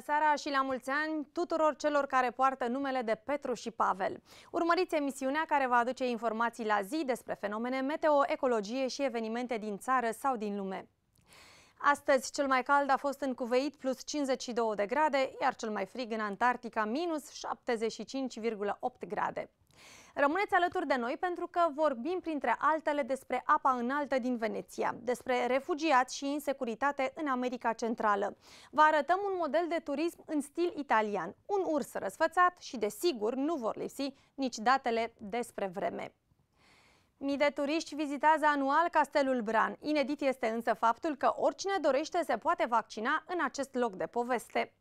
bună seara și la mulți ani tuturor celor care poartă numele de Petru și Pavel. Urmăriți emisiunea care va aduce informații la zi despre fenomene meteo, ecologie și evenimente din țară sau din lume. Astăzi, cel mai cald a fost în Cuveit, plus 52 de grade, iar cel mai frig în Antarctica, minus 75,8 grade. Rămâneți alături de noi pentru că vorbim printre altele despre apa înaltă din Veneția, despre refugiați și insecuritate în America Centrală. Vă arătăm un model de turism în stil italian, un urs răsfățat și desigur nu vor lipsi nici datele despre vreme. Mii de turiști vizitează anual Castelul Bran. Inedit este însă faptul că oricine dorește se poate vaccina în acest loc de poveste.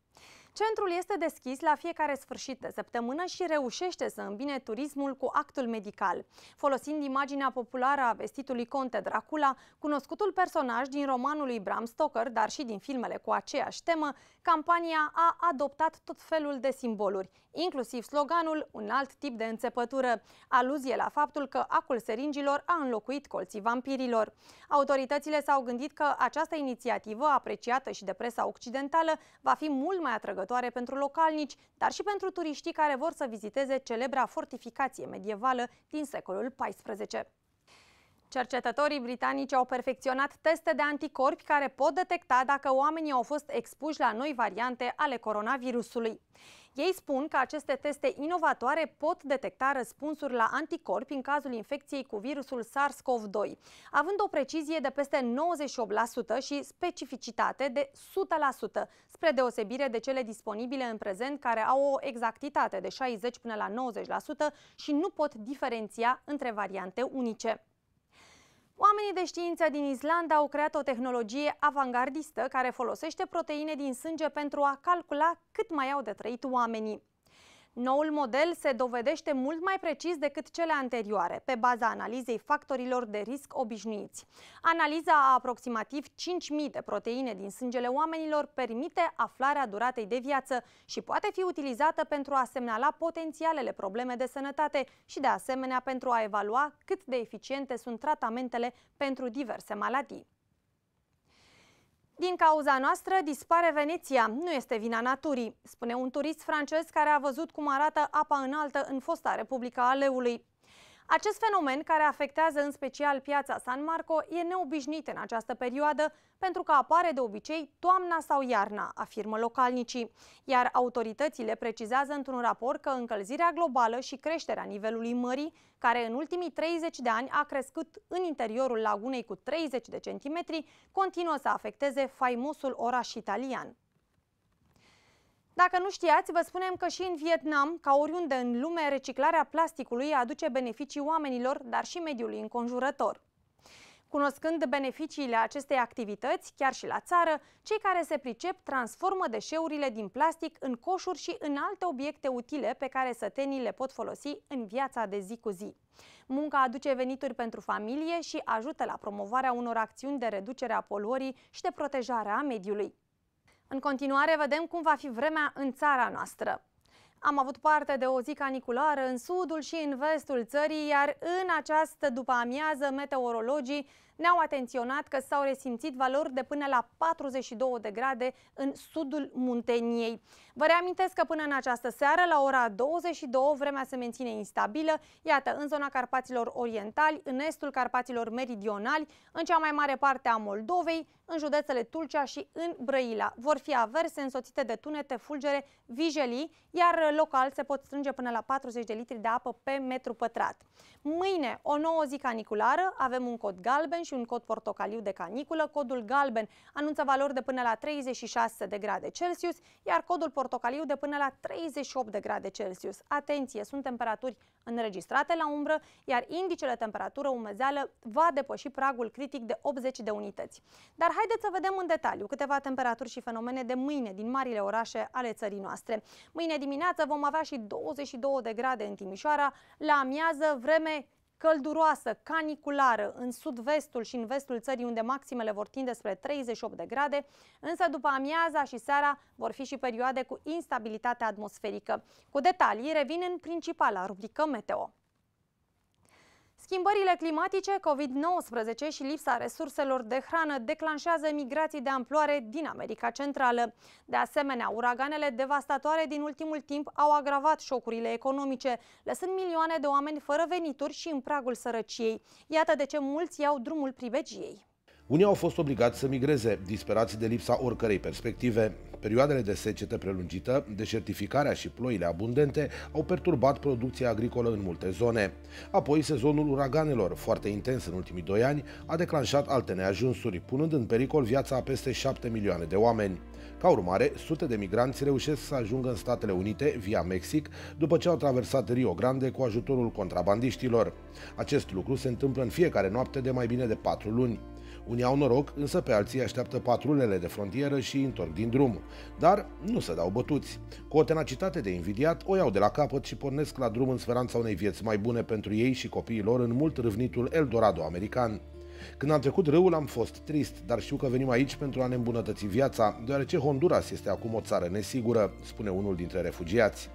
Centrul este deschis la fiecare sfârșit de săptămână și reușește să îmbine turismul cu actul medical. Folosind imaginea populară a vestitului conte Dracula, cunoscutul personaj din romanul lui Bram Stoker, dar și din filmele cu aceeași temă, campania a adoptat tot felul de simboluri, inclusiv sloganul Un alt tip de înțepătură, aluzie la faptul că acul seringilor a înlocuit colții vampirilor. Autoritățile s-au gândit că această inițiativă, apreciată și de presa occidentală, va fi mult mai atrăgătoare atrăgătoare pentru localnici, dar și pentru turiștii care vor să viziteze celebra fortificație medievală din secolul XIV. Cercetătorii britanici au perfecționat teste de anticorpi care pot detecta dacă oamenii au fost expuși la noi variante ale coronavirusului. Ei spun că aceste teste inovatoare pot detecta răspunsuri la anticorpi în cazul infecției cu virusul SARS-CoV-2, având o precizie de peste 98% și specificitate de 100%, spre deosebire de cele disponibile în prezent care au o exactitate de 60 până la 90% și nu pot diferenția între variante unice. Oamenii de știință din Islanda au creat o tehnologie avangardistă care folosește proteine din sânge pentru a calcula cât mai au de trăit oamenii. Noul model se dovedește mult mai precis decât cele anterioare, pe baza analizei factorilor de risc obișnuiți. Analiza a aproximativ 5.000 de proteine din sângele oamenilor permite aflarea duratei de viață și poate fi utilizată pentru a semnala potențialele probleme de sănătate și de asemenea pentru a evalua cât de eficiente sunt tratamentele pentru diverse maladii. Din cauza noastră dispare Veneția. Nu este vina naturii, spune un turist francez care a văzut cum arată apa înaltă în fosta Republica Aleului. Acest fenomen, care afectează în special piața San Marco, e neobișnuit în această perioadă pentru că apare de obicei toamna sau iarna, afirmă localnicii. Iar autoritățile precizează într-un raport că încălzirea globală și creșterea nivelului mării, care în ultimii 30 de ani a crescut în interiorul lagunei cu 30 de centimetri, continuă să afecteze faimosul oraș italian. Dacă nu știați, vă spunem că și în Vietnam, ca oriunde în lume, reciclarea plasticului aduce beneficii oamenilor, dar și mediului înconjurător. Cunoscând beneficiile acestei activități, chiar și la țară, cei care se pricep transformă deșeurile din plastic în coșuri și în alte obiecte utile pe care sătenii le pot folosi în viața de zi cu zi. Munca aduce venituri pentru familie și ajută la promovarea unor acțiuni de reducere a poluării și de protejare a mediului. În continuare vedem cum va fi vremea în țara noastră. Am avut parte de o zi caniculară în sudul și în vestul țării, iar în această după-amiază meteorologii ne-au atenționat că s-au resimțit valori de până la 42 de grade în sudul Munteniei. Vă reamintesc că până în această seară, la ora 22, vremea se menține instabilă, iată, în zona Carpaților Orientali, în estul Carpaților Meridionali, în cea mai mare parte a Moldovei, în județele Tulcea și în Brăila. Vor fi averse însoțite de tunete, fulgere, vijelii, iar local se pot strânge până la 40 de litri de apă pe metru pătrat. Mâine, o nouă zi caniculară, avem un cod galben și un cod portocaliu de caniculă. Codul galben anunță valori de până la 36 de grade Celsius, iar codul portocaliu de până la 38 de grade Celsius. Atenție, sunt temperaturi înregistrate la umbră, iar indicele temperatură-umezeală va depăși pragul critic de 80 de unități. Dar haideți să vedem în detaliu câteva temperaturi și fenomene de mâine din marile orașe ale țării noastre. Mâine dimineață vom avea și 22 de grade în Timișoara, la amiază vreme călduroasă, caniculară în sud-vestul și în vestul țării, unde maximele vor tinde spre 38 de grade, însă după amiaza și seara vor fi și perioade cu instabilitate atmosferică. Cu detalii revin în principala rubrică Meteo. Schimbările climatice, COVID-19 și lipsa resurselor de hrană declanșează migrații de amploare din America Centrală. De asemenea, uraganele devastatoare din ultimul timp au agravat șocurile economice, lăsând milioane de oameni fără venituri și în pragul sărăciei. Iată de ce mulți iau drumul pribegiei. Unii au fost obligați să migreze, disperați de lipsa oricărei perspective. Perioadele de secetă prelungită, deșertificarea și ploile abundente au perturbat producția agricolă în multe zone. Apoi, sezonul uraganelor, foarte intens în ultimii doi ani, a declanșat alte neajunsuri, punând în pericol viața a peste 7 milioane de oameni. Ca urmare, sute de migranți reușesc să ajungă în Statele Unite via Mexic după ce au traversat Rio Grande cu ajutorul contrabandiștilor. Acest lucru se întâmplă în fiecare noapte de mai bine de patru luni. Unii au noroc, însă pe alții așteaptă patrulele de frontieră și întorc din drum. Dar nu se dau bătuți. Cu o tenacitate de invidiat, o iau de la capăt și pornesc la drum în speranța unei vieți mai bune pentru ei și copiii lor în mult râvnitul Eldorado american. Când am trecut râul am fost trist, dar știu că venim aici pentru a ne îmbunătăți viața, deoarece Honduras este acum o țară nesigură, spune unul dintre refugiați.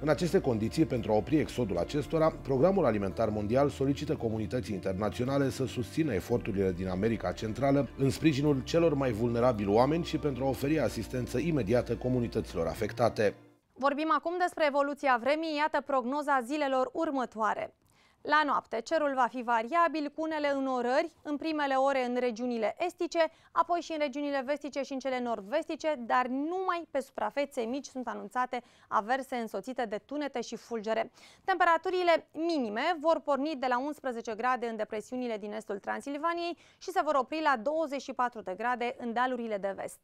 În aceste condiții, pentru a opri exodul acestora, Programul Alimentar Mondial solicită comunității internaționale să susțină eforturile din America Centrală în sprijinul celor mai vulnerabili oameni și pentru a oferi asistență imediată comunităților afectate. Vorbim acum despre evoluția vremii, iată prognoza zilelor următoare. La noapte, cerul va fi variabil cu unele înorări în primele ore în regiunile estice, apoi și în regiunile vestice și în cele nord-vestice, dar numai pe suprafețe mici sunt anunțate averse însoțite de tunete și fulgere. Temperaturile minime vor porni de la 11 grade în depresiunile din estul Transilvaniei și se vor opri la 24 de grade în dealurile de vest.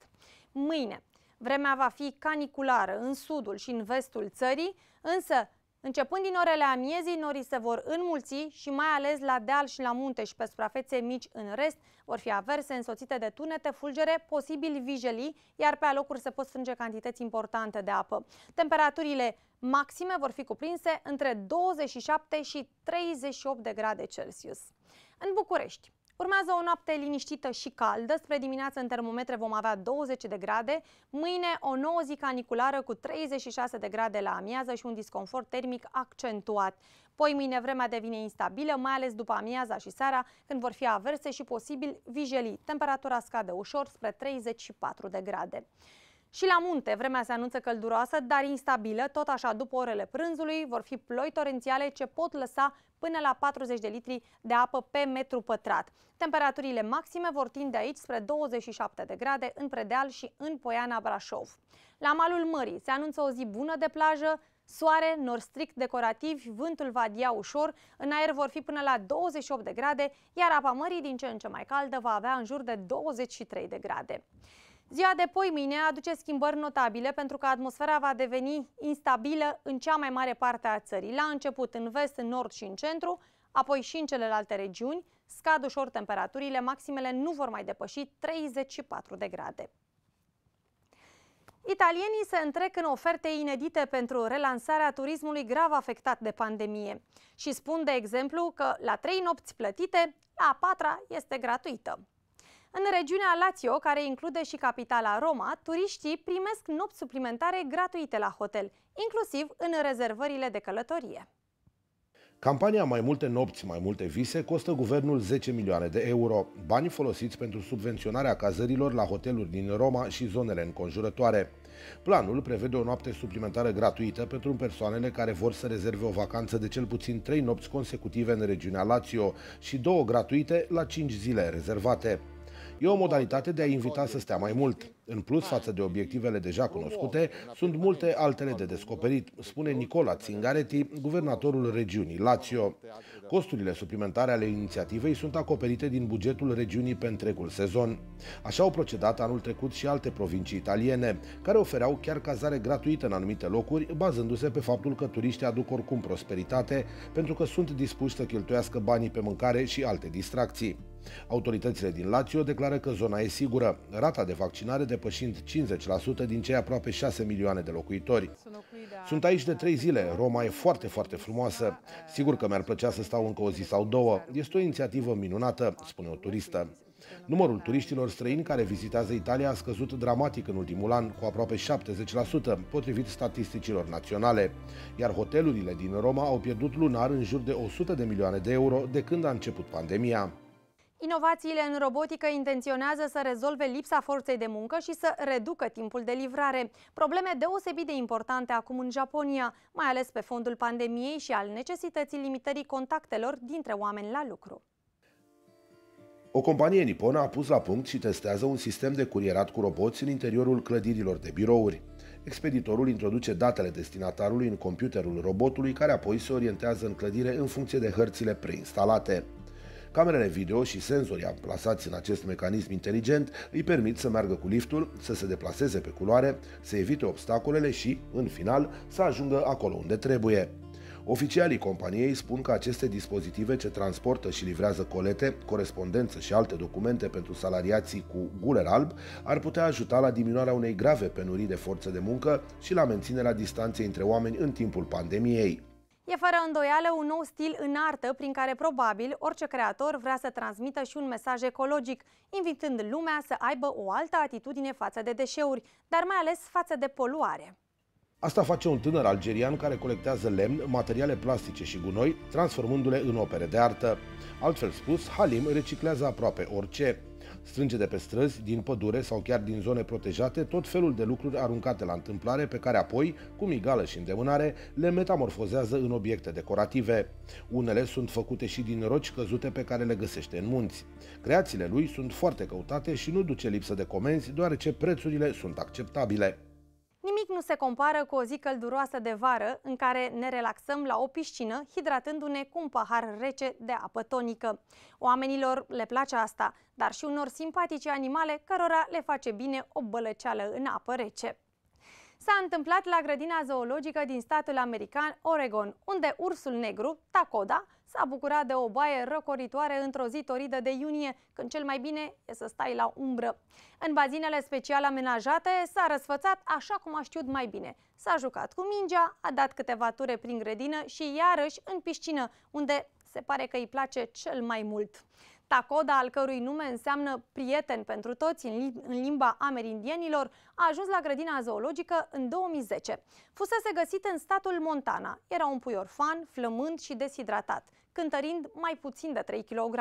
Mâine, Vremea va fi caniculară în sudul și în vestul țării, însă Începând din orele amiezii, norii se vor înmulți și mai ales la deal și la munte și pe suprafețe mici în rest vor fi averse însoțite de tunete, fulgere, posibil vijelii, iar pe alocuri se pot strânge cantități importante de apă. Temperaturile maxime vor fi cuprinse între 27 și 38 de grade Celsius. În București, Urmează o noapte liniștită și caldă. Spre dimineață în termometre vom avea 20 de grade. Mâine o nouă zi caniculară cu 36 de grade la amiază și un disconfort termic accentuat. Poi mâine vremea devine instabilă, mai ales după amiaza și seara, când vor fi averse și posibil vijelii. Temperatura scade ușor spre 34 de grade. Și la munte, vremea se anunță călduroasă, dar instabilă, tot așa după orele prânzului vor fi ploi torențiale ce pot lăsa până la 40 de litri de apă pe metru pătrat. Temperaturile maxime vor tinde aici spre 27 de grade în Predeal și în Poiana Brașov. La malul mării se anunță o zi bună de plajă, soare, nor strict decorativi, vântul va dia ușor, în aer vor fi până la 28 de grade, iar apa mării din ce în ce mai caldă va avea în jur de 23 de grade. Ziua de poi mine aduce schimbări notabile pentru că atmosfera va deveni instabilă în cea mai mare parte a țării. La început în vest, în nord și în centru, apoi și în celelalte regiuni, scad ușor temperaturile, maximele nu vor mai depăși 34 de grade. Italienii se întrec în oferte inedite pentru relansarea turismului grav afectat de pandemie și spun, de exemplu, că la trei nopți plătite, la a patra este gratuită. În regiunea Lazio, care include și capitala Roma, turiștii primesc nopți suplimentare gratuite la hotel, inclusiv în rezervările de călătorie. Campania Mai multe nopți, mai multe vise costă guvernul 10 milioane de euro, bani folosiți pentru subvenționarea cazărilor la hoteluri din Roma și zonele înconjurătoare. Planul prevede o noapte suplimentară gratuită pentru persoanele care vor să rezerve o vacanță de cel puțin 3 nopți consecutive în regiunea Lazio și două gratuite la 5 zile rezervate. E o modalitate de a invita să stea mai mult. În plus, față de obiectivele deja cunoscute, sunt multe altele de descoperit, spune Nicola Țingareti, guvernatorul regiunii Lazio. Costurile suplimentare ale inițiativei sunt acoperite din bugetul regiunii pe întregul sezon. Așa au procedat anul trecut și alte provincii italiene, care ofereau chiar cazare gratuită în anumite locuri, bazându-se pe faptul că turiștii aduc oricum prosperitate, pentru că sunt dispuși să cheltuiască banii pe mâncare și alte distracții. Autoritățile din Lazio declară că zona e sigură. Rata de vaccinare de depășind 50% din cei aproape 6 milioane de locuitori. Da. Sunt aici de 3 zile. Roma e foarte, foarte frumoasă. Sigur că mi-ar plăcea să stau încă o zi sau două. Este o inițiativă minunată, spune o turistă. Numărul turiștilor străini care vizitează Italia a scăzut dramatic în ultimul an, cu aproape 70%, potrivit statisticilor naționale, iar hotelurile din Roma au pierdut lunar în jur de 100 de milioane de euro de când a început pandemia. Inovațiile în robotică intenționează să rezolve lipsa forței de muncă și să reducă timpul de livrare. Probleme deosebit de importante acum în Japonia, mai ales pe fondul pandemiei și al necesității limitării contactelor dintre oameni la lucru. O companie nipona a pus la punct și testează un sistem de curierat cu roboți în interiorul clădirilor de birouri. Expeditorul introduce datele destinatarului în computerul robotului, care apoi se orientează în clădire în funcție de hărțile preinstalate. Camerele video și senzorii amplasați în acest mecanism inteligent îi permit să meargă cu liftul, să se deplaseze pe culoare, să evite obstacolele și, în final, să ajungă acolo unde trebuie. Oficialii companiei spun că aceste dispozitive ce transportă și livrează colete, corespondență și alte documente pentru salariații cu guler alb ar putea ajuta la diminuarea unei grave penurii de forță de muncă și la menținerea distanței între oameni în timpul pandemiei. E fără îndoială un nou stil în artă prin care probabil orice creator vrea să transmită și un mesaj ecologic, invitând lumea să aibă o altă atitudine față de deșeuri, dar mai ales față de poluare. Asta face un tânăr algerian care colectează lemn, materiale plastice și gunoi, transformându-le în opere de artă. Altfel spus, Halim reciclează aproape orice strânge de pe străzi, din pădure sau chiar din zone protejate tot felul de lucruri aruncate la întâmplare pe care apoi, cu migală și îndemânare, le metamorfozează în obiecte decorative. Unele sunt făcute și din roci căzute pe care le găsește în munți. Creațiile lui sunt foarte căutate și nu duce lipsă de comenzi, deoarece prețurile sunt acceptabile. Nimic nu se compară cu o zi călduroasă de vară în care ne relaxăm la o piscină hidratându-ne cu un pahar rece de apă tonică. Oamenilor le place asta, dar și unor simpatice animale cărora le face bine o bălăceală în apă rece. S-a întâmplat la grădina zoologică din statul american Oregon, unde ursul negru, Takoda, s-a bucurat de o baie răcoritoare într-o zi toridă de iunie, când cel mai bine e să stai la umbră. În bazinele special amenajate s-a răsfățat așa cum a știut mai bine. S-a jucat cu mingea, a dat câteva ture prin grădină și iarăși în piscină, unde se pare că îi place cel mai mult. Tacoda, al cărui nume înseamnă prieten pentru toți în, lim în limba amerindienilor, a ajuns la grădina zoologică în 2010. Fusese găsit în statul Montana. Era un pui orfan, flămând și deshidratat cântărind mai puțin de 3 kg.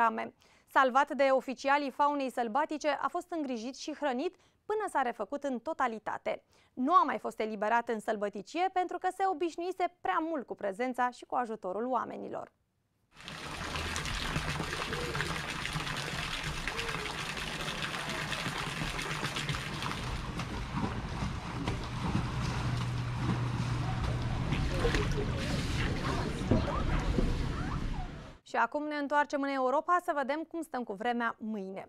Salvat de oficialii faunei sălbatice, a fost îngrijit și hrănit până s-a refăcut în totalitate. Nu a mai fost eliberat în sălbăticie pentru că se obișnuise prea mult cu prezența și cu ajutorul oamenilor. Și acum ne întoarcem în Europa să vedem cum stăm cu vremea mâine.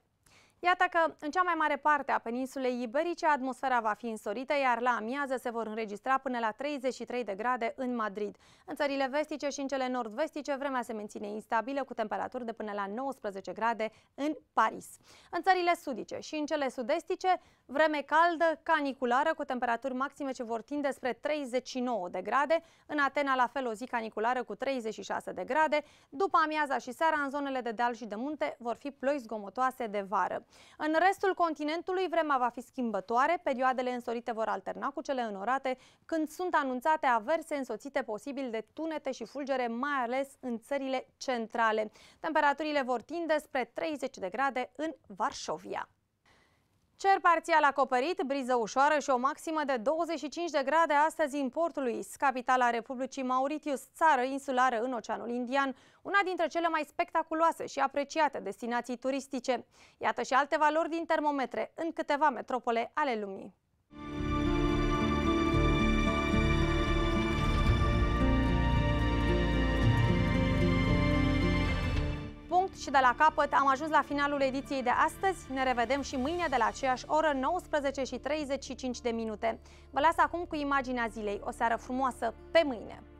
Iată că în cea mai mare parte a peninsulei iberice atmosfera va fi însorită, iar la amiază se vor înregistra până la 33 de grade în Madrid. În țările vestice și în cele nord-vestice, vremea se menține instabilă cu temperaturi de până la 19 grade în Paris. În țările sudice și în cele sudestice, vreme caldă, caniculară, cu temperaturi maxime ce vor tinde spre 39 de grade. În Atena, la fel, o zi caniculară cu 36 de grade. După amiaza și seara, în zonele de deal și de munte, vor fi ploi zgomotoase de vară. În restul continentului, vremea va fi schimbătoare, perioadele însorite vor alterna cu cele înorate, când sunt anunțate averse însoțite posibil de tunete și fulgere, mai ales în țările centrale. Temperaturile vor tinde spre 30 de grade în Varșovia. Cer parțial acoperit, briză ușoară și o maximă de 25 de grade astăzi în portul Louis, capitala Republicii Mauritius, țară insulară în Oceanul Indian, una dintre cele mai spectaculoase și apreciate destinații turistice. Iată și alte valori din termometre în câteva metropole ale lumii. punct și de la capăt am ajuns la finalul ediției de astăzi. Ne revedem și mâine de la aceeași oră, 19 și 35 de minute. Vă las acum cu imaginea zilei. O seară frumoasă, pe mâine!